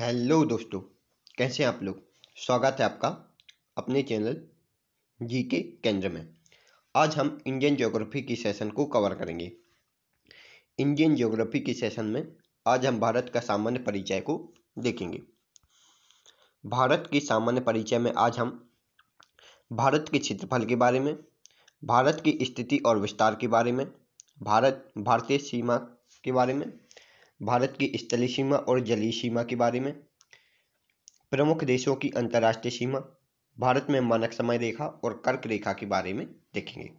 hello दोस्तों कैसे हैं आप लोग स्वागत है आपका अपने चैनल जी के केंद्र में आज हम इंडियन ज्योग्राफी की सेशन को कवर करेंगे इंडियन ज्योग्राफी की सेशन में आज हम भारत का सामान्य परिचय को देखेंगे भारत की सामान्य परिचय में आज हम भारत के क्षेत्रफल के बारे में भारत की स्थिति और विस्तार के बारे में भारत भारतीय सीमा के बारे में भारत की स्थलीय सीमा और जलीय सीमा के बारे में प्रमुख देशों की अंतर्राष्ट्रीय सीमा भारत में मानक समय रेखा और कर्क रेखा के बारे में देखेंगे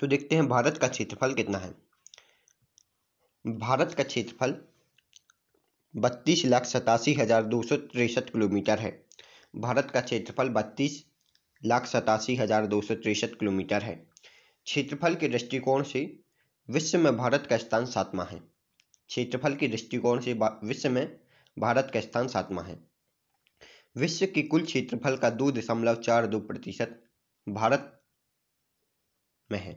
तो देखते हैं भारत का क्षेत्रफल कितना है भारत का क्षेत्रफल बत्तीस लाख सतासी हजार दो सौ तिरसठ किलोमीटर है भारत का क्षेत्रफल बत्तीस लाख सतासी हजार दो सौ तिरसठ किलोमीटर है क्षेत्रफल के दृष्टिकोण से विश्व में भारत का स्थान सातवां है क्षेत्रफल के दृष्टिकोण से विश्व में भारत का स्थान सातवां है विश्व के कुल क्षेत्रफल का दो दशमलव चार दो प्रतिशत भारत में है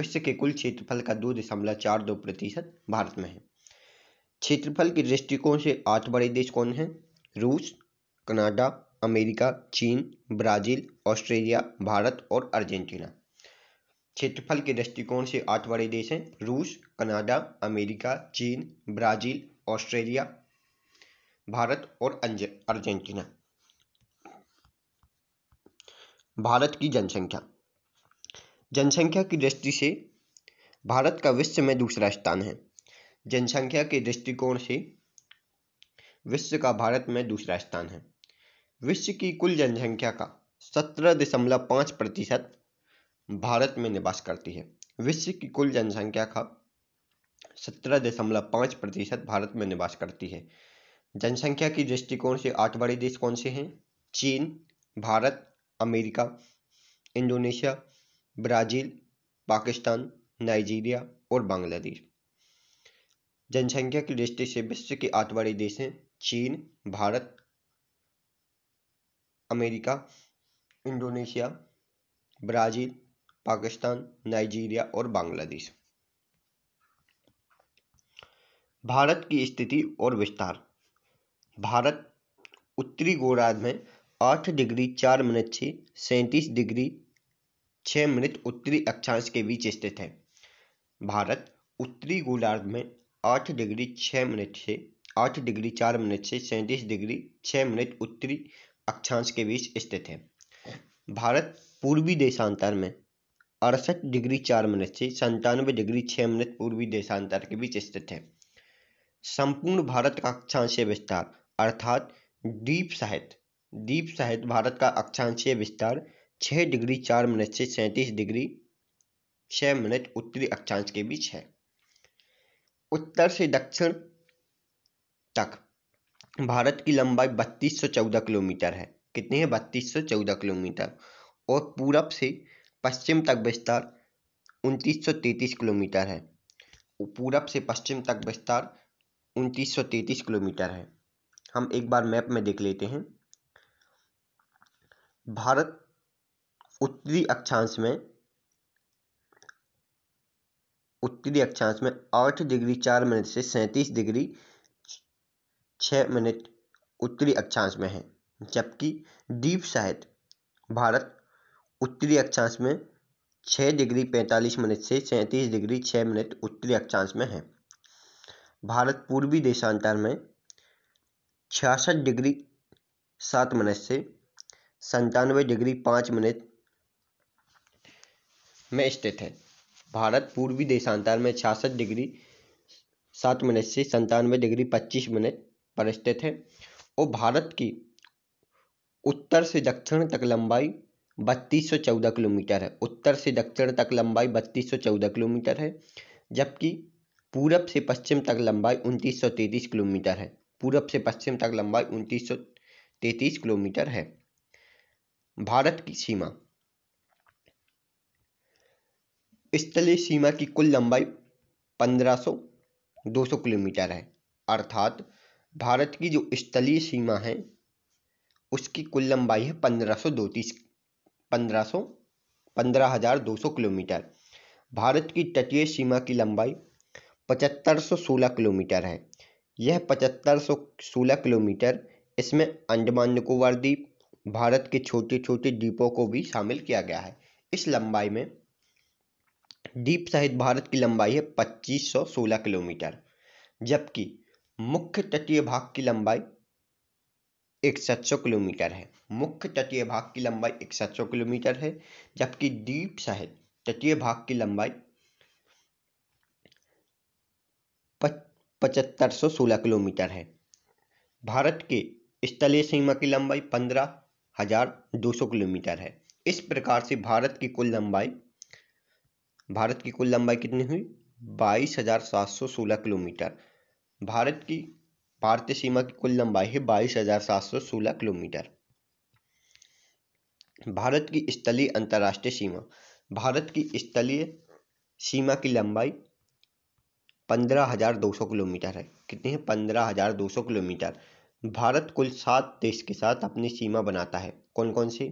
विश्व के कुल क्षेत्रफल का दो दशमलव चार दो प्रतिशत भारत में है क्षेत्रफल के दृष्टिकोण से आठ बड़े देश कौन हैं रूस कनाडा अमेरिका चीन ब्राजील ऑस्ट्रेलिया भारत और अर्जेंटीना क्षेत्रफल के दृष्टिकोण से आठ बड़े देश हैं रूस कनाडा अमेरिका चीन ब्राज़ील ऑस्ट्रेलिया भारत और अर्जेंटीना भारत की जनसंख्या जनसंख्या की दृष्टि से भारत का विश्व में दूसरा स्थान है जनसंख्या के दृष्टिकोण से विश्व का भारत में दूसरा स्थान है विश्व की कुल जनसंख्या का सत्रह दशमलव पाँच प्रतिशत भारत में निवास करती है विश्व की कुल जनसंख्या का सत्रह दशमलव पाँच प्रतिशत भारत में निवास करती है जनसंख्या की दृष्टिकोण से आठ बड़े देश कौन से हैं चीन Bharat America Indonesia Brazil Pakistan Nigeria और बांग्लादेश जनसंख्या की दृष्टि से विश्व के आठ बड़े देश हैं चीन Bharat America Indonesia Brazil Pakistan Nigeria और बांग्लादेश भारत की स्थिति और विस्तार भारत उत्तरी गोलार्ध में आठ डिग्री चार मिनट से सैंतीस डिग्री छः मिनट उत्तरी अक्षांश के बीच स्थित है भारत उत्तरी गोलार्ध में आठ डिग्री छः मिनट से आठ डिग्री चार मिनट से सैंतीस डिग्री छः मिनट उत्तरी अक्षांश के बीच स्थित है भारत पूर्वी देशांतर में अड़सठ डिग्री चार मिनट से संतानवे डिग्री छः मिनट पूर्वी देशांतर के बीच स्थित है संपूर्ण भारत का अक्षांशीय विस्तार अर्थात द्वीप सहित द्वीप सहित भारत का अक्षांशीय विस्तार छः डिग्री चार मिनट से सैंतीस डिग्री छः मिनट उत्तरी अक्षांश के बीच है उत्तर से दक्षिण तक भारत की लंबाई 3214 किलोमीटर है कितनी है 3214 किलोमीटर और पूरब से पश्चिम तक विस्तार उनतीस सौ किलोमीटर है पूरब से पश्चिम तक विस्तार उनतीस सौ किलोमीटर है हम एक बार मैप में देख लेते हैं भारत उत्तरी अक्षांश में उत्तरी अक्षांश में आठ डिग्री चार मिनट से सैंतीस डिग्री छ मिनट उत्तरी अक्षांश में है जबकि दीप साइड भारत उत्तरी अक्षांश में छः डिग्री पैंतालीस मिनट से सैंतीस डिग्री छः मिनट उत्तरी अक्षांश में है भारत पूर्वी देशांतर में छियासठ डिग्री सात मिनट से संतानवे डिग्री पाँच मिनट में स्थित है भारत पूर्वी देशांतर में छियासठ डिग्री सात मिनट से संतानवे डिग्री पच्चीस मिनट पर स्थित है और भारत की उत्तर से दक्षिण तक लंबाई बत्तीस सौ चौदह किलोमीटर है उत्तर से दक्षिण तक लंबाई बत्तीस सौ चौदह किलोमीटर है जबकि पूरब से पश्चिम तक लंबाई उनतीस सौ तैंतीस किलोमीटर है पूरब से पश्चिम तक लंबाई उनतीस सौ तैंतीस किलोमीटर है भारत की सीमा स्थलीय सीमा की कुल लंबाई पंद्रह सौ दो सौ किलोमीटर है अर्थात भारत की जो स्थलीय सीमा है उसकी कुल लंबाई है पंद्रह सौ दो तीस पंद्रह सौ पंद्रह हज़ार दो सौ किलोमीटर भारत की तटीय सीमा की लंबाई पचहत्तर सौ सोलह किलोमीटर है यह पचहत्तर सौ सोलह किलोमीटर इसमें अंडमान निकोबार द्वीप भारत के छोटे छोटे द्वीपों को भी शामिल किया गया है इस लंबाई में द्वीप सहित भारत की लंबाई है पच्चीस सौ सोलह किलोमीटर जबकि मुख्य तटीय भाग की लंबाई इकसठ सौ किलोमीटर है मुख्य तटीय भाग की लंबाई इकसठ सौ किलोमीटर है जबकि द्वीप सहित तटीय भाग की लंबाई पचहत्तर सौ सोलह किलोमीटर है भारत के स्थलीय सीमा की लंबाई पंद्रह हजार दो सौ किलोमीटर है इस प्रकार से भारत की कुल लंबाई भारत की कुल लंबाई कितनी हुई बाईस हजार सात सौ सोलह किलोमीटर भारत की भारतीय सीमा की कुल लंबाई है बाईस हजार सात सौ सोलह किलोमीटर भारत की स्थलीय अंतर्राष्ट्रीय सीमा भारत की स्थलीय सीमा की लंबाई पंद्रह हजार दो सौ किलोमीटर है कितनी है पंद्रह हजार दो सौ किलोमीटर भारत कुल सात देश के साथ अपनी सीमा बनाता है कौन कौन से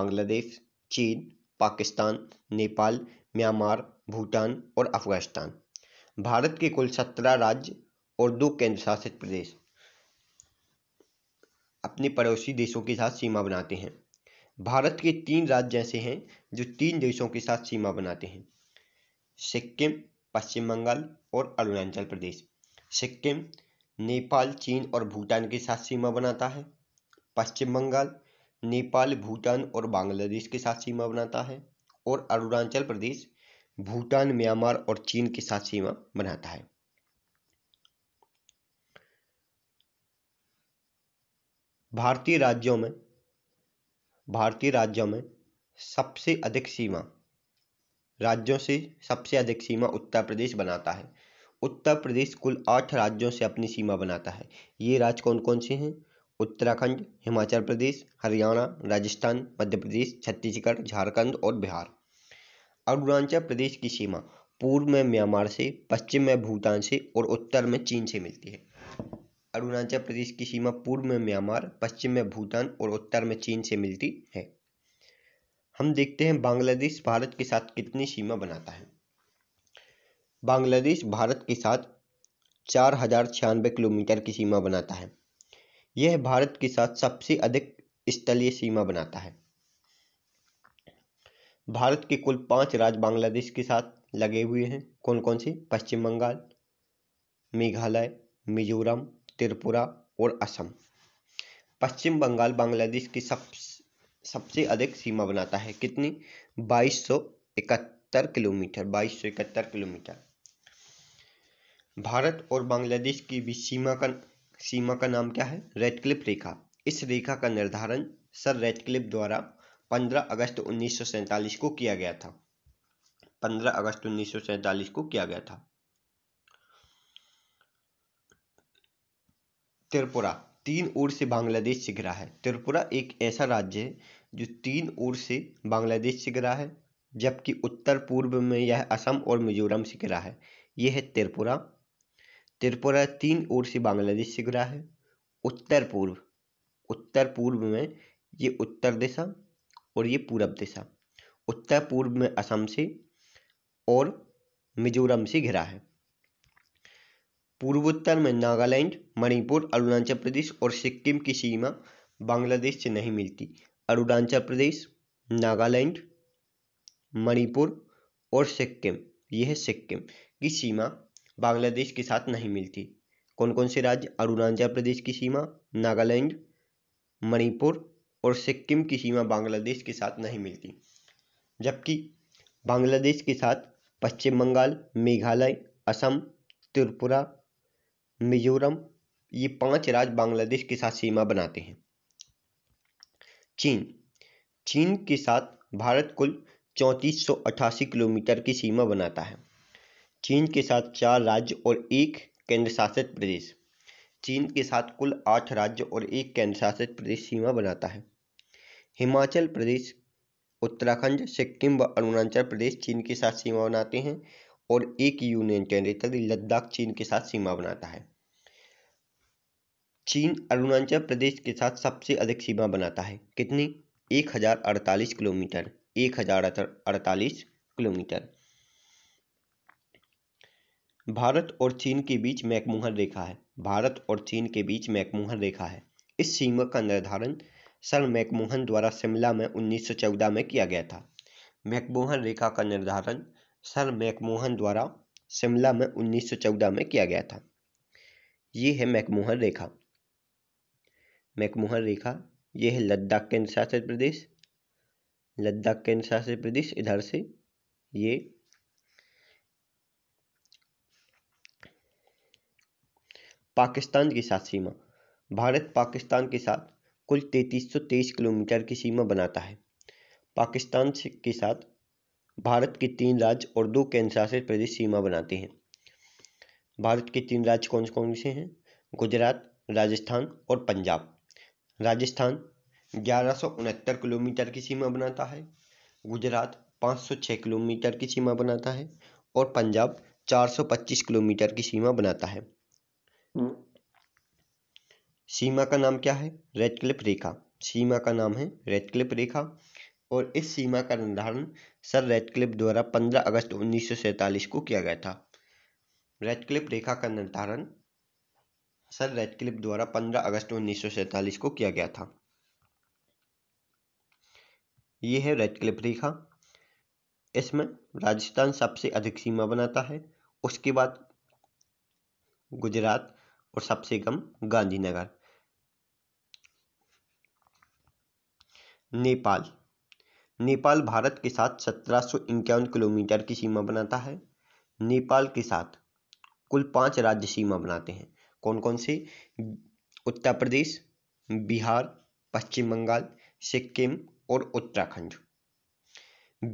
बांग्लादेश चीन पाकिस्तान नेपाल म्यांमार भूटान और अफगानिस्तान भारत के कुल सत्रह राज्य और दो केंद्र शासित प्रदेश अपने पड़ोसी देशों के साथ सीमा बनाते हैं भारत के तीन राज्य ऐसे हैं जो तीन देशों के साथ सीमा बनाते हैं सिक्किम पश्चिम बंगाल और अरुणाचल प्रदेश सिक्किम नेपाल चीन और भूटान के साथ सीमा बनाता है पश्चिम बंगाल नेपाल भूटान और बांग्लादेश के साथ सीमा बनाता है और अरुणाचल प्रदेश भूटान म्यांमार और चीन के साथ सीमा बनाता है भारतीय राज्यों में भारतीय राज्यों में सबसे अधिक सीमा राज्यों से सबसे अधिक सीमा उत्तर प्रदेश बनाता है उत्तर प्रदेश कुल आठ राज्यों से अपनी सीमा बनाता है ये राज्य कौन कौन से हैं उत्तराखंड हिमाचल प्रदेश हरियाणा राजस्थान मध्य प्रदेश छत्तीसगढ़ झारखंड और बिहार अरुणाचल प्रदेश की सीमा पूर्व में म्यांमार से पश्चिम में भूटान से और उत्तर में चीन से मिलती है अरुणाचल प्रदेश की सीमा पूर्व में म्यांमार पश्चिम में भूटान और उत्तर में चीन से मिलती है हम देखते हैं बांग्लादेश भारत के साथ कितनी सीमा बनाता है बांग्लादेश भारत के साथ चार हजार छियानवे किलोमीटर की सीमा बनाता है यह भारत के साथ सबसे अधिक स्थलीय सीमा बनाता है भारत के कुल पांच राज्य बांग्लादेश के साथ लगे हुए हैं कौन कौन से पश्चिम बंगाल मेघालय मिजोरम त्रिपुरा और असम पश्चिम बंगाल बांग्लादेश की सब सबसे अधिक सीमा बनाता है कितनी बाईस सौ इकहत्तर किलोमीटर बाईस सौ इकहत्तर किलोमीटर भारत और बांग्लादेश की बीच सीमा का सीमा का नाम क्या है रेडक्लिप रेखा इस रेखा का निर्धारण सर रेडक्लिप द्वारा 15 अगस्त उन्नीस को किया गया था 15 अगस्त उन्नीस को किया गया था त्रिपुरा तीन ओर से बांग्लादेश से घिरा है त्रिपुरा एक ऐसा राज्य है जो तीन ओर से बांग्लादेश से घिरा है जबकि उत्तर पूर्व में यह असम और मिजोरम से घिरा है यह है त्रिपुरा त्रिपुरा तीन ओर से बांग्लादेश से घिरा है उत्तर पूर्व उत्तर पूर्व में ये उत्तर दिशा और ये पूरब दिशा उत्तर पूर्व में असम से और मिजोरम से घिरा है पूर्वोत्तर में नागालैंड मणिपुर अरुणाचल प्रदेश और सिक्किम की सीमा बांग्लादेश से नहीं मिलती अरुणाचल प्रदेश नागालैंड मणिपुर और सिक्किम यह सिक्किम की सीमा बांग्लादेश के साथ नहीं मिलती कौन कौन से राज्य अरुणाचल प्रदेश की सीमा नागालैंड मणिपुर और सिक्किम की सीमा बांग्लादेश के साथ नहीं मिलती जबकि बांग्लादेश के साथ पश्चिम बंगाल मेघालय असम त्रिपुरा मिजोरम ये पांच राज्य बांग्लादेश के साथ सीमा बनाते हैं चीन चीन के साथ भारत कुल चौंतीस किलोमीटर की सीमा बनाता है चीन के साथ चार राज्य और एक केंद्र शासित प्रदेश चीन के साथ कुल आठ राज्य और एक केंद्र शासित प्रदेश सीमा बनाता है हिमाचल प्रदेश उत्तराखंड सिक्किम व अरुणाचल प्रदेश चीन के साथ सीमा बनाते हैं और एक यूनियन टेरिटरी लद्दाख चीन के साथ सीमा बनाता है चीन अरुणाचल प्रदेश के साथ सबसे अधिक सीमा बनाता है कितनी एक हजार अड़तालीस किलोमीटर एक हजार अड़तालीस किलोमीटर भारत और चीन के बीच मैकमोहन रेखा है भारत और चीन के बीच मैकमोहन रेखा है इस सीमा का निर्धारण सर मैकमोहन द्वारा शिमला में 1914 में किया गया था मैकमोहन रेखा का निर्धारण सर मैकमोहन द्वारा शिमला में 1914 में किया गया था ये है मैकमोहन रेखा मैकमोहन रेखा ये है लद्दाख केंद्र शासित प्रदेश लद्दाख केंद्र शासित प्रदेश इधर से ये पाकिस्तान के साथ सीमा भारत पाकिस्तान के साथ कुल तैतीस सौ तेईस किलोमीटर की सीमा बनाता है पाकिस्तान के साथ भारत के तीन राज्य और दो केंद्र शासित प्रदेश सीमा बनाते हैं भारत के तीन राज्य कौन कौन से हैं गुजरात राजस्थान और पंजाब राजस्थान ग्यारह किलोमीटर की सीमा बनाता है गुजरात 506 किलोमीटर की सीमा बनाता है और पंजाब 425 किलोमीटर की सीमा बनाता है सीमा का नाम क्या है रेड क्लिप रेखा सीमा का नाम है रेड क्लिप रेखा और इस सीमा का निर्धारण सर रेडक्लिप द्वारा 15 अगस्त 1947 को किया गया था रेडक्लिप रेखा का निर्धारण सर रेडक्लिप द्वारा 15 अगस्त 1947 को किया गया था ये है रेडक्लिप रेखा इसमें राजस्थान सबसे अधिक सीमा बनाता है उसके बाद गुजरात और सबसे कम गांधीनगर नेपाल नेपाल भारत के साथ सत्रह सौ इक्यावन किलोमीटर की सीमा बनाता है नेपाल के साथ कुल पाँच राज्य सीमा बनाते हैं कौन कौन से उत्तर प्रदेश बिहार पश्चिम बंगाल सिक्किम और उत्तराखंड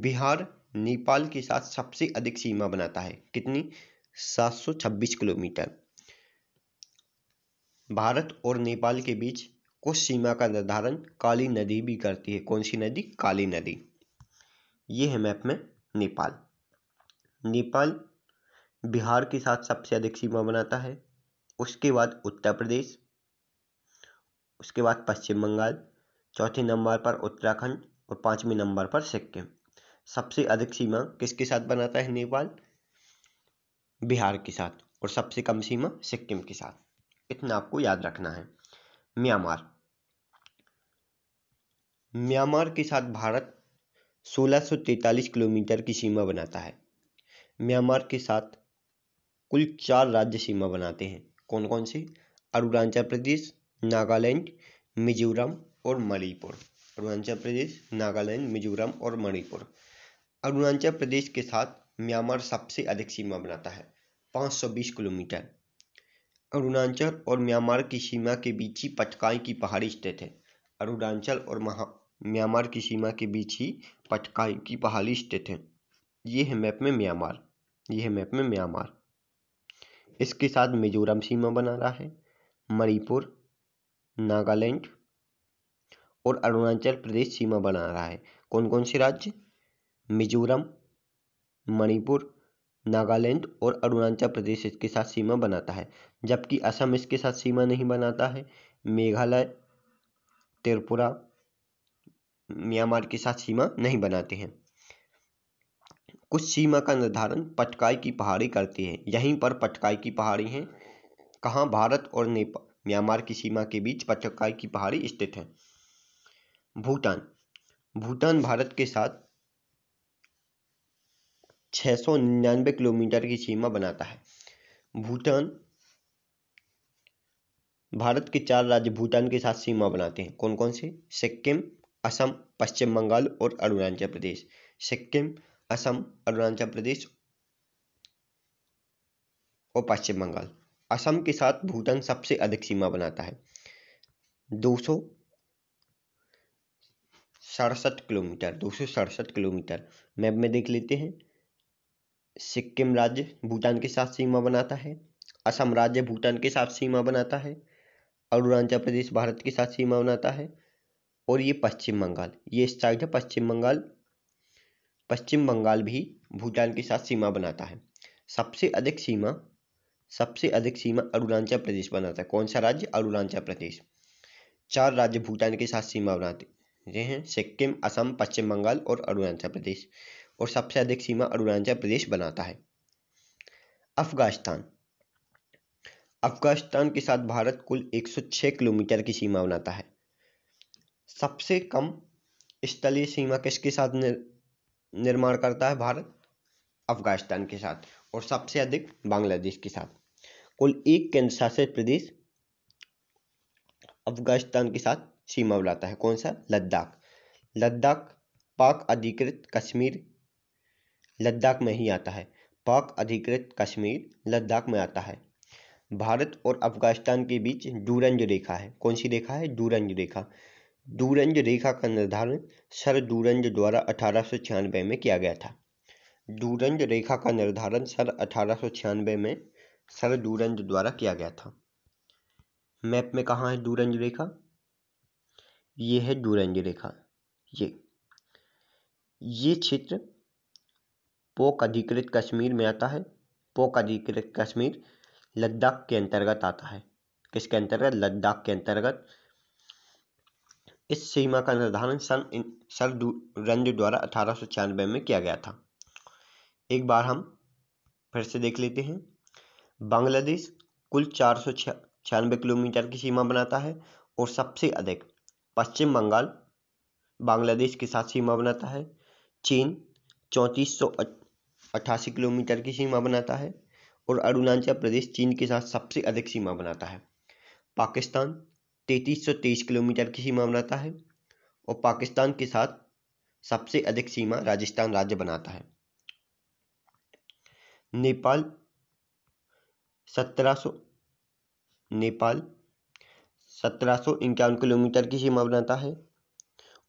बिहार नेपाल के साथ सबसे अधिक सीमा बनाता है कितनी 726 किलोमीटर भारत और नेपाल के बीच उस सीमा का निर्धारण काली नदी भी करती है कौन सी नदी काली नदी ये है मैप में नेपाल नेपाल बिहार के साथ सबसे अधिक सीमा बनाता है उसके बाद उत्तर प्रदेश उसके बाद पश्चिम बंगाल चौथे नंबर पर उत्तराखंड और पांचवें नंबर पर सिक्किम सबसे अधिक सीमा किसके साथ बनाता है नेपाल बिहार के साथ और सबसे कम सीमा सिक्किम के साथ इतना आपको याद रखना है म्यांमार म्यांमार के साथ भारत सोलह सौ किलोमीटर की सीमा बनाता है म्यांमार के साथ कुल चार राज्य सीमा बनाते हैं कौन कौन से अरुणाचल प्रदेश नागालैंड मिजोरम और मणिपुर अरुणाचल प्रदेश नागालैंड मिजोरम और मणिपुर अरुणाचल प्रदेश के साथ म्यांमार सबसे अधिक सीमा बनाता है 520 किलोमीटर अरुणाचल और म्यांमार की सीमा के बीच ही पटकाई की पहाड़ी स्थित है अरुणाचल और महा म्यांमार की सीमा के बीच ही पटकाई की पहाड़ी स्थित है ये है मैप में म्यांमार ये है मैप में म्यांमार इसके साथ मिजोरम सीमा बना रहा है मणिपुर नागालैंड और अरुणाचल प्रदेश सीमा बना रहा है कौन कौन से राज्य मिजोरम मणिपुर नागालैंड और अरुणाचल प्रदेश इसके साथ सीमा बनाता है जबकि असम इसके साथ सीमा नहीं बनाता है मेघालय त्रिपुरा म्यांमार के साथ सीमा नहीं बनाते हैं कुछ सीमा का निर्धारण पटकाई की पहाड़ी करती है यहीं पर पटकाई की पहाड़ी है कहाँ भारत और नेपाल म्यांमार की सीमा के बीच पटकाई की पहाड़ी स्थित है भूटान भूटान भारत के साथ 699 किलोमीटर की सीमा बनाता है भूटान भारत के चार राज्य भूटान के साथ सीमा बनाते हैं कौन कौन से सिक्किम असम पश्चिम बंगाल और अरुणाचल प्रदेश सिक्किम असम अरुणाचल प्रदेश और पश्चिम बंगाल असम के साथ भूटान सबसे अधिक सीमा बनाता है दो सौ सड़सठ किलोमीटर दो सौ सड़सठ किलोमीटर मैप में देख लेते हैं सिक्किम राज्य भूटान के साथ सीमा बनाता है असम राज्य भूटान के साथ सीमा बनाता है अरुणाचल प्रदेश भारत के साथ सीमा बनाता है और ये पश्चिम बंगाल ये साइड है पश्चिम बंगाल पश्चिम बंगाल भी भूटान के साथ सीमा बनाता है सबसे अधिक सीमा सबसे अधिक सीमा अरुणाचल प्रदेश बनाता है कौन सा राज्य अरुणाचल प्रदेश चार राज्य भूटान के साथ सीमा बनाते हैं सिक्किम असम पश्चिम बंगाल और अरुणाचल प्रदेश और सबसे अधिक सीमा अरुणाचल प्रदेश बनाता है अफगानिस्तान अफ़गानिस्तान के साथ भारत कुल एक सौ छः किलोमीटर की सीमा बनाता है सबसे कम स्थलीय सीमा किसके साथ निर निर्माण करता है भारत अफ़गानिस्तान के साथ और सबसे अधिक बांग्लादेश के साथ कुल एक केंद्र शासित प्रदेश अफ़गानिस्तान के साथ सीमा बनाता है कौन सा लद्दाख लद्दाख पाक अधिकृत कश्मीर लद्दाख में ही आता है पाक अधिकृत कश्मीर लद्दाख में आता है भारत और अफ़गानिस्तान के बीच दूरंज रेखा है कौन सी रेखा है दूरंज रेखा दूरंज रेखा का निर्धारण सर दूरंज द्वारा अठारह छियानवे में किया गया था दूरंज रेखा का निर्धारण सर अठारह छियानवे में सर दूरंज द्वारा किया गया था मैप में कहाँ है दूरंज रेखा ये है दूरंज रेखा ये ये क्षेत्र पोक अधिकृत कश्मीर में आता है पोक अधिकृत कश्मीर लद्दाख के अंतर्गत आता है किसके अंतर्गत लद्दाख के अंतर्गत इस सीमा का निर्धारण सन सर रंज द्वारा अठारह में किया गया था एक बार हम फिर से देख लेते हैं बांग्लादेश कुल चार सौ छियानवे किलोमीटर की सीमा बनाता है और सबसे अधिक पश्चिम बंगाल बांग्लादेश के साथ सीमा बनाता है चीन चौंतीस सौ किलोमीटर की सीमा बनाता है और अरुणाचल प्रदेश चीन के साथ सबसे अधिक सीमा बनाता है पाकिस्तान तैतीस सौ तेईस किलोमीटर की सीमा बनाता है और पाकिस्तान के साथ सबसे अधिक सीमा राजस्थान राज्य बनाता है नेपाल सत्रह सौ नेपाल सत्रह सौ इक्यावन किलोमीटर की सीमा बनाता है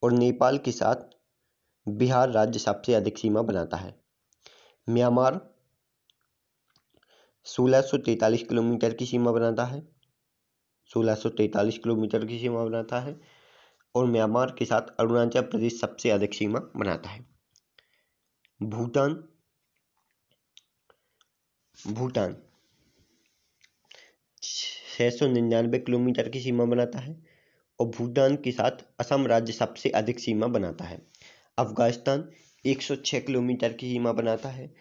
और नेपाल के साथ बिहार राज्य सबसे अधिक सीमा बनाता है म्यांमार सोलह सौ किलोमीटर की सीमा बनाता है सोलह सौ किलोमीटर की सीमा बनाता है और म्यांमार के साथ अरुणाचल प्रदेश सबसे अधिक सीमा बनाता है भूटान भूटान छः सौ किलोमीटर की सीमा बनाता है और भूटान के साथ असम राज्य सबसे अधिक सीमा बनाता है अफगानिस्तान 106 किलोमीटर की सीमा बनाता है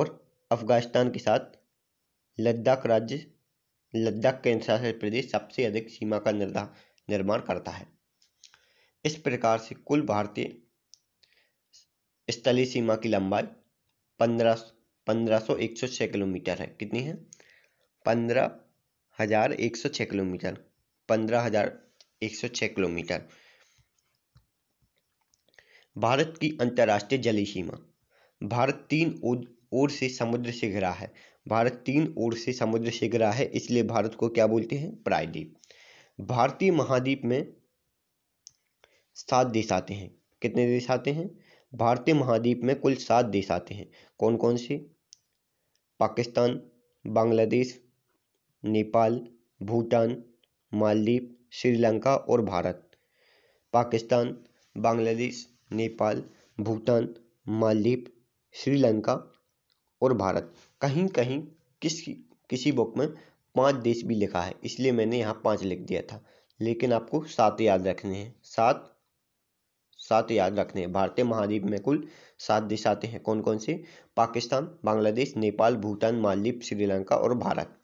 और अफगानिस्तान के साथ लद्दाख राज्य लद्दाख केंद्र शासित प्रदेश सबसे अधिक सीमा का निर्माण करता है इस प्रकार से कुल भारतीय स्थलीय सीमा की लंबाई पंद्रह पंद्रह सौ एक सौ किलोमीटर है कितनी है पंद्रह हजार एक सौ छः किलोमीटर पंद्रह हजार एक सौ छः किलोमीटर भारत की अंतर्राष्ट्रीय जलीय सीमा भारत तीन ओर से समुद्र से घिरा है भारत तीन ओर से समुद्र से घिरा है इसलिए भारत को क्या बोलते हैं प्रायद्वीप भारतीय महाद्वीप में सात देश आते हैं कितने देश आते हैं भारतीय महाद्वीप में कुल सात देश आते हैं कौन कौन से पाकिस्तान बांग्लादेश नेपाल भूटान मालदीप श्रीलंका और भारत पाकिस्तान बांग्लादेश नेपाल भूटान मालदीप श्रीलंका और भारत कहीं कहीं किस किसी बुक में पाँच देश भी लिखा है इसलिए मैंने यहाँ पाँच लिख दिया था लेकिन आपको सात याद रखने हैं सात सात याद रखने हैं भारतीय महाद्वीप में कुल सात देश आते हैं कौन कौन से पाकिस्तान बांग्लादेश नेपाल भूटान मालदीप श्रीलंका और भारत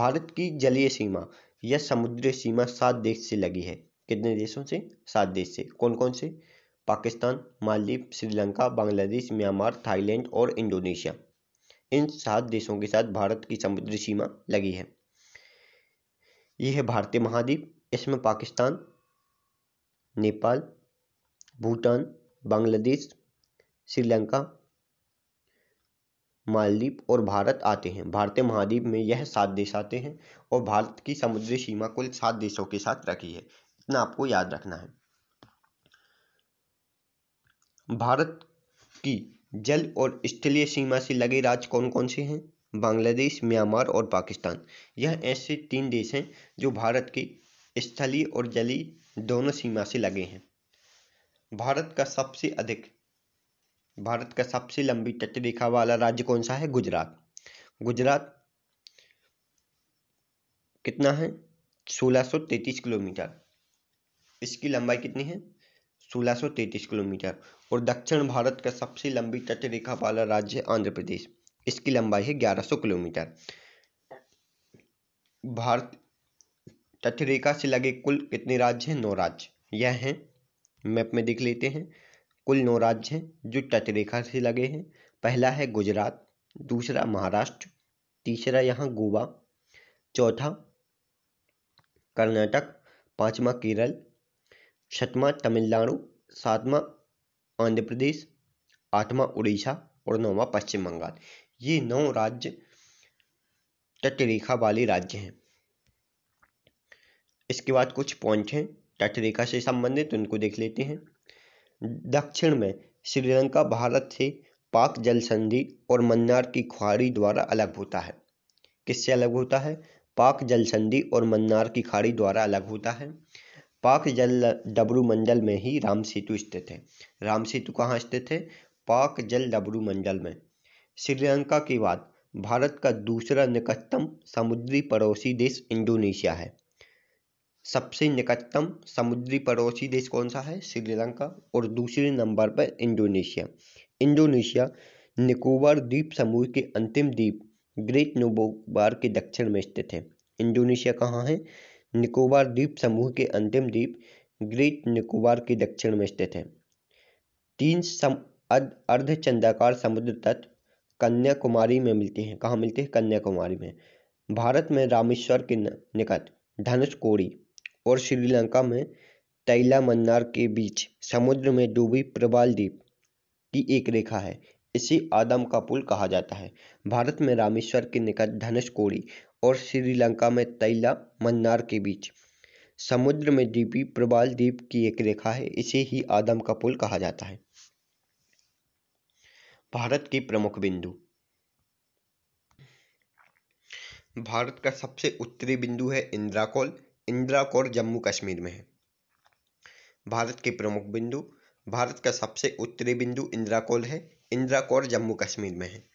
भारत की जलीय सीमा यह समुद्री सीमा सात देश से लगी है कितने देशों से सात देश से कौन कौन से पाकिस्तान मालदीप श्रीलंका बांग्लादेश म्यांमार थाईलैंड और इंडोनेशिया इन सात देशों के साथ भारत की समुद्री सीमा लगी है यह है भारतीय महाद्वीप इसमें पाकिस्तान नेपाल भूटान बांग्लादेश श्रीलंका मालदीप और भारत आते हैं भारतीय महाद्वीप में यह सात देश आते हैं और भारत की समुद्री सीमा कुल सात देशों के साथ रखी है इतना आपको याद रखना है भारत की जल और स्थलीय सीमा से लगे राज्य कौन कौन से हैं बांग्लादेश म्यांमार और पाकिस्तान यह ऐसे तीन देश हैं जो भारत के स्थलीय और जली दोनों सीमा से लगे हैं भारत का सबसे अधिक भारत का सबसे लंबी तटरेखा वाला राज्य कौन सा है गुजरात गुजरात कितना है 1633 किलोमीटर इसकी लंबाई कितनी है 1633 किलोमीटर और दक्षिण भारत का सबसे लंबी तट रेखा वाला राज्य है आंध्र प्रदेश इसकी लंबाई है 1100 किलोमीटर भारत तटरेखा से लगे कुल कितने राज्य हैं नौ राज्य यह हैं मैप में देख लेते हैं कुल नौ राज्य हैं जो तटरेखा से लगे हैं पहला है गुजरात दूसरा महाराष्ट्र तीसरा यहाँ गोवा चौथा कर्नाटक पांचवा केरल छठवा तमिलनाडु सातवां आंध्र प्रदेश आठवा उड़ीसा और नौवा पश्चिम बंगाल ये नौ राज्य तटरेखा वाले राज्य हैं इसके बाद कुछ पॉइंट हैं तटरेखा से संबंधित उनको देख लेते हैं दक्षिण में श्रीलंका भारत से पाक जल संधि और मन्नार की खाड़ी द्वारा अलग होता है किससे अलग होता है पाक जल संधि और मन्नार की खाड़ी द्वारा अलग होता है पाक जल डबरू मंडल में ही राम सेतु स्थित है राम सेतु कहाँ स्थित है पाक जल डबरू मंडल में श्रीलंका के बाद भारत का दूसरा निकटतम समुद्री पड़ोसी देश इंडोनेशिया है सबसे निकटतम समुद्री पड़ोसी देश कौन सा है श्रीलंका और दूसरे नंबर पर इंडोनेशिया इंडोनेशिया निकोबार द्वीप समूह के अंतिम द्वीप ग्रेट नोबोबार के दक्षिण में स्थित है इंडोनेशिया कहाँ है निकोबार द्वीप समूह के अंतिम द्वीप ग्रेट निकोबार के दक्षिण में स्थित है तीन सम अर्धचंद्राकार समुद्र तट कन्याकुमारी में मिलते हैं कहाँ मिलते हैं कन्याकुमारी में भारत में रामेश्वर के निकट धनुषकोड़ी और श्रीलंका में तैला मन्नार के बीच समुद्र में डूबी प्रबाल द्वीप की एक रेखा है इसे आदम का पुल कहा जाता है भारत में रामेश्वर के निकट धनुषकोड़ी और श्रीलंका में तैला मन्नार के बीच समुद्र में द्वीपी प्रबाल द्वीप की एक रेखा है इसे ही आदम का पुल कहा जाता है भारत के प्रमुख बिंदु भारत का सबसे उत्तरी बिंदु है इंद्राकोल इंद्राकोल जम्मू कश्मीर में है भारत के प्रमुख बिंदु भारत का सबसे उत्तरी बिंदु इंद्राकोल है इंद्राकोल जम्मू कश्मीर में है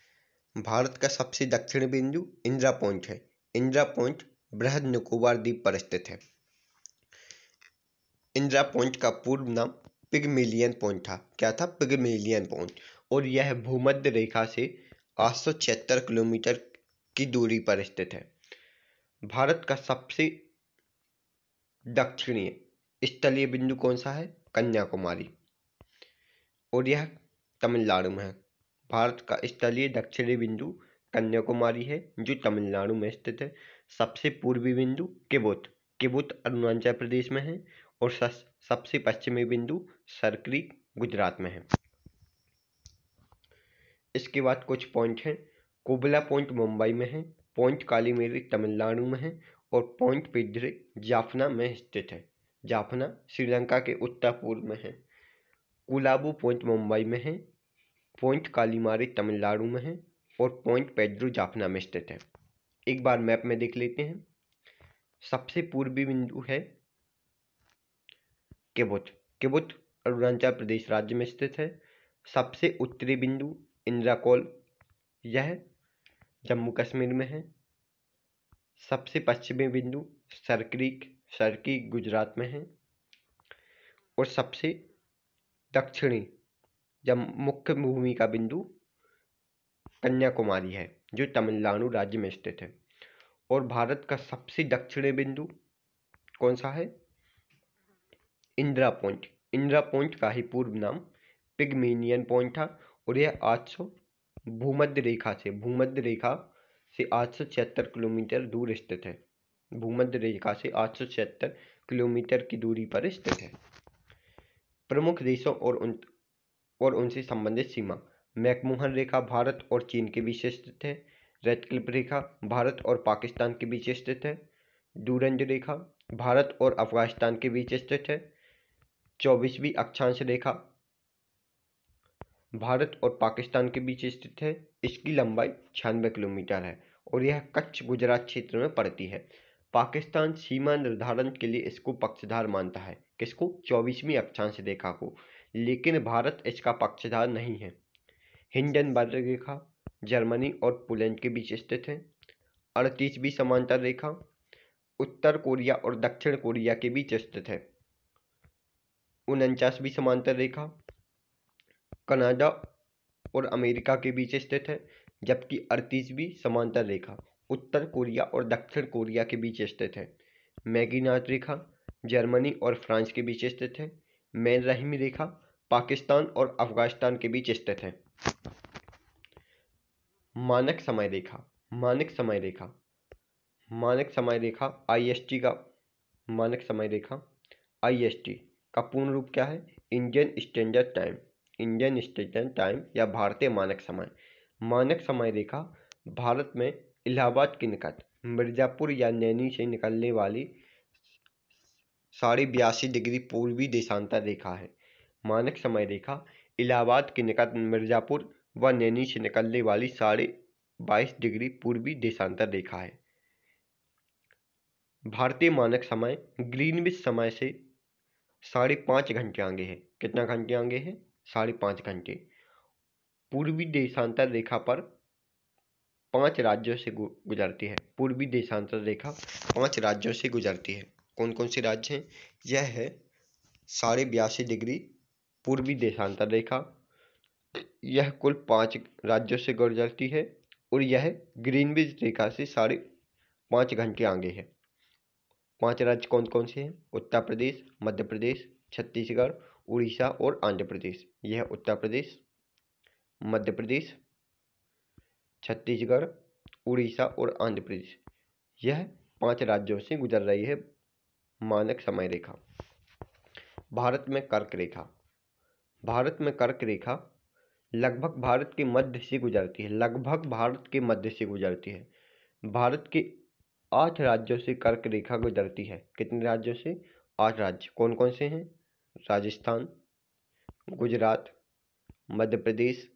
भारत का सबसे दक्षिण बिंदु इंदिरा पॉइंट है इंदिरा पॉइंट बृहद निकोबार द्वीप पर स्थित है इंदिरा पॉइंट का पूर्व नाम पिगमिलियन पॉइंट था क्या था पिगमिलियन पॉइंट और यह भूमध्य रेखा से आठ किलोमीटर की दूरी पर स्थित है भारत का सबसे दक्षिणीय स्थलीय बिंदु कौन सा है कन्याकुमारी और यह तमिलनाडु में है भारत का स्थलीय दक्षिणी बिंदु कन्याकुमारी है जो तमिलनाडु में स्थित है सबसे पूर्वी बिंदु किबुत किबुत अरुणाचल प्रदेश में है और सबसे पश्चिमी बिंदु सरकरी गुजरात में है इसके बाद कुछ पॉइंट हैं कोबला पॉइंट मुंबई में है पॉइंट कालीमेरी तमिलनाडु में है और पॉइंट पिद्रे जाफना में स्थित है जाफना श्रीलंका के उत्तर पूर्व में है कुलाबू पॉइंट मुंबई में है पॉइंट कालीमारी तमिलनाडु में है और पॉइंट पेड्रो जाफना में स्थित है एक बार मैप में देख लेते हैं सबसे पूर्वी बिंदु है केबुत केबुत अरुणाचल प्रदेश राज्य में स्थित है सबसे उत्तरी बिंदु इंद्राकोल यह जम्मू कश्मीर में है सबसे पश्चिमी बिंदु सरक्रीक सरकी गुजरात में है और सबसे दक्षिणी जब मुख्य भूमि का बिंदु कन्याकुमारी है जो तमिलनाडु राज्य में स्थित है और भारत का सबसे दक्षिणी बिंदु कौन सा है इंदिरा पॉइंट इंदिरा पॉइंट का ही पूर्व नाम पिगमेनियन पॉइंट था और यह आठ सौ भूमध्य रेखा से भूमध्य रेखा से आठ किलोमीटर दूर स्थित है भूमध्य रेखा से आठ किलोमीटर की दूरी पर स्थित है प्रमुख देशों और उन और उनसे संबंधित सीमा मैकमोहन रेखा भारत और चीन के बीच स्थित है रेडक्लिप रेखा भारत और पाकिस्तान के बीच स्थित है दूरंज रेखा भारत और अफगानिस्तान के बीच स्थित है चौबीसवीं अक्षांश रेखा भारत और पाकिस्तान के बीच स्थित है इसकी लंबाई छियानवे किलोमीटर है और यह कच्छ गुजरात क्षेत्र में पड़ती है पाकिस्तान सीमा निर्धारण के लिए इसको पक्षधार मानता है किसको चौबीसवीं अक्षांश रेखा को लेकिन भारत इसका पक्षधार नहीं है हिंडन हिंडनबर्ग रेखा जर्मनी और पोलैंड के बीच स्थित है अड़तीसवीं समांतर रेखा उत्तर कोरिया और दक्षिण कोरिया के बीच स्थित है उनचासवीं समांतर रेखा कनाडा और अमेरिका के बीच स्थित है जबकि अड़तीसवीं समांतर रेखा उत्तर कोरिया और दक्षिण कोरिया के बीच स्थित है मैगीनाथ रेखा जर्मनी और फ्रांस के बीच स्थित है मैन रहमी रेखा पाकिस्तान और अफगानिस्तान के बीच स्थित है मानक समय रेखा मानक समय रेखा मानक समय रेखा आई एस टी का मानक समय रेखा आई एस टी का पूर्ण रूप क्या है Indian standard time Indian standard time या भारतीय मानक समय मानक समय रेखा भारत में इलाहाबाद के निकट मिर्ज़ापुर या नैनी से निकलने वाली साढ़े बयासी डिग्री पूर्वी देशांतर रेखा है मानक समय रेखा इलाहाबाद के निकट मिर्ज़ापुर व नैनी से निकलने वाली साढ़े बाईस डिग्री पूर्वी देशांतर रेखा है भारतीय मानक समय ग्रीनविच समय से साढ़े पाँच घंटे आगे है कितना घंटे आगे है साढ़े पाँच घंटे पूर्वी देशांतर रेखा पर पांच राज्यों से गुजरती है पूर्वी देशांतर रेखा पांच राज्यों से गुजरती है कौन कौन से राज्य हैं यह है साढ़े बयासी डिग्री पूर्वी देशांतर रेखा यह कुल पाँच राज्यों से गुजरती है और यह ग्रीनविज रेखा से साढ़े पाँच घंटे आगे है पाँच राज्य कौन कौन से हैं उत्तर प्रदेश मध्य प्रदेश छत्तीसगढ़ उड़ीसा और आंध्र प्रदेश यह उत्तर प्रदेश मध्य प्रदेश छत्तीसगढ़ उड़ीसा और आंध्र प्रदेश यह पाँच राज्यों से गुजर रही है मानक समय रेखा भारत में कर्क रेखा भारत में कर्क रेखा लगभग भारत के मध्य से गुजरती है लगभग भारत के मध्य से गुजरती है भारत के आठ राज्यों से कर्क रेखा गुजरती है कितने राज्यों से आठ राज्य कौन कौन से हैं राजस्थान गुजरात मध्य प्रदेश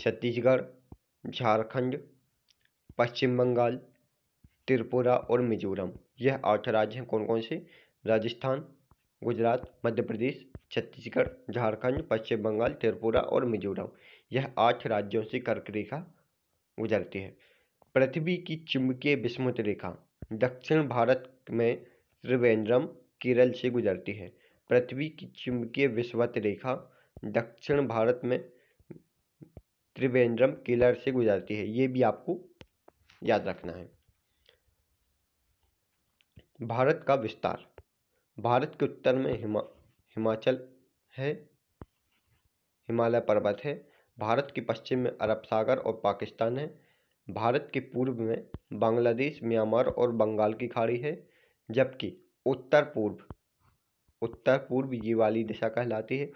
छत्तीसगढ़ झारखंड पश्चिम बंगाल त्रिपुरा और मिजोरम यह आठ राज्य हैं कौन कौन से राजस्थान गुजरात मध्य प्रदेश छत्तीसगढ़ झारखंड पश्चिम बंगाल त्रिपुरा और मिजोरम यह आठ राज्यों से कर्क रेखा गुजरती है पृथ्वी की चुंबकीय विस्मृत रेखा दक्षिण भारत में त्रिवेंद्रम केरल से गुजरती है पृथ्वी की चुंबकीय विस्मत रेखा दक्षिण भारत में त्रिवेंद्रम केरल से गुजरती है ये भी आपको याद रखना है भारत का विस्तार भारत के उत्तर में हिमा हिमाचल है हिमालय पर्वत है भारत के पश्चिम में अरब सागर और पाकिस्तान है भारत के पूर्व में बांग्लादेश म्यांमार और बंगाल की खाड़ी है जबकि उत्तर पूर्व उत्तर पूर्व ये वाली दिशा कहलाती है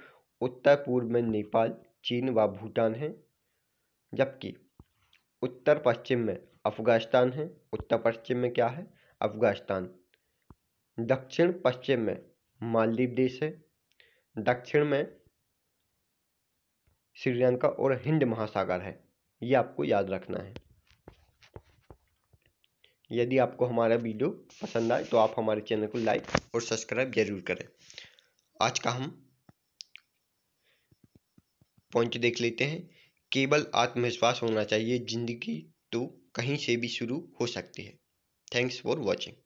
उत्तर पूर्व में नेपाल चीन व भूटान है जबकि उत्तर पश्चिम में अफ़गानिस्तान है उत्तर पश्चिम में क्या है अफ़गानिस्तान दक्षिण पश्चिम में मालदीव देश है दक्षिण में श्रीलंका और हिंद महासागर है ये आपको याद रखना है यदि आपको हमारा वीडियो पसंद आए तो आप हमारे चैनल को लाइक और सब्सक्राइब जरूर करें आज का हम पॉइंट देख लेते हैं केवल आत्मविश्वास होना चाहिए जिंदगी तो कहीं से भी शुरू हो सकती है थैंक्स फॉर वॉचिंग